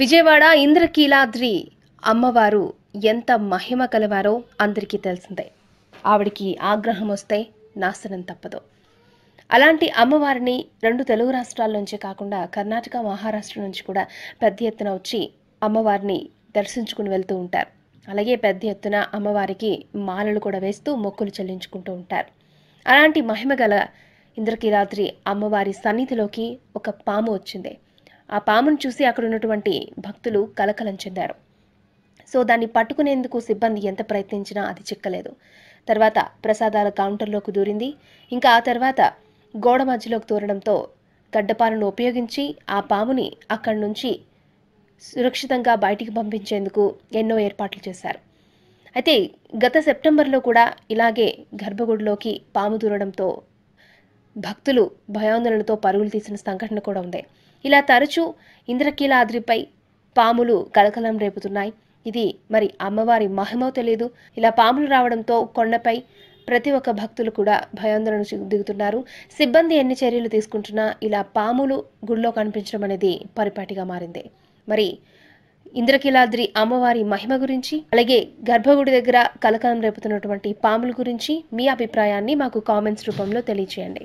విజయవాడ ఇంద్రకీలాద్రి అమ్మవారు ఎంత మహిమ కలవారో అందరికీ తెలిసిందే ఆవిడికి ఆగ్రహం వస్తే నాశనం తప్పదు అలాంటి అమ్మవారిని రెండు తెలుగు రాష్ట్రాల నుంచే కాకుండా కర్ణాటక మహారాష్ట్ర నుంచి కూడా పెద్ద ఎత్తున వచ్చి అమ్మవారిని దర్శించుకుని వెళ్తూ ఉంటారు అలాగే పెద్ద ఎత్తున అమ్మవారికి మాలలు కూడా వేస్తూ మొక్కులు చెల్లించుకుంటూ ఉంటారు అలాంటి మహిమ గల ఇంద్రకీలాద్రి అమ్మవారి సన్నిధిలోకి ఒక పాము వచ్చింది ఆ పామును చూసి అక్కడ ఉన్నటువంటి భక్తులు కలకలం చెందారు సో దాన్ని పట్టుకునేందుకు సిబ్బంది ఎంత ప్రయత్నించినా అది చిక్కలేదు తర్వాత ప్రసాదాల కౌంటర్లోకి దూరింది ఇంకా ఆ తర్వాత గోడ మధ్యలోకి దూరడంతో గడ్డపాలను ఉపయోగించి ఆ పాముని అక్కడి నుంచి సురక్షితంగా బయటికి పంపించేందుకు ఎన్నో ఏర్పాట్లు చేశారు అయితే గత సెప్టెంబర్లో కూడా ఇలాగే గర్భగుడిలోకి పాము దూరడంతో భక్తులు భయాందోళనతో పరుగులు తీసిన సంఘటన కూడా ఉంది ఇలా తరచూ ఇంద్రకీలాద్రిపై పాములు కలకలం రేపుతున్నాయి ఇది మరి అమ్మవారి మహిమో తెలియదు ఇలా పాములు రావడంతో కొండపై ప్రతి ఒక్క భక్తులు కూడా భయాందోళన దిగుతున్నారు సిబ్బంది ఎన్ని చర్యలు తీసుకుంటున్నా ఇలా పాములు గుడిలో కనిపించడం అనేది పరిపాటిగా మారింది మరి ఇంద్రకీలాద్రి అమ్మవారి మహిమ గురించి అలాగే గర్భగుడి దగ్గర కలకలం రేపుతున్నటువంటి పాముల గురించి మీ అభిప్రాయాన్ని మాకు కామెంట్స్ రూపంలో తెలియచేయండి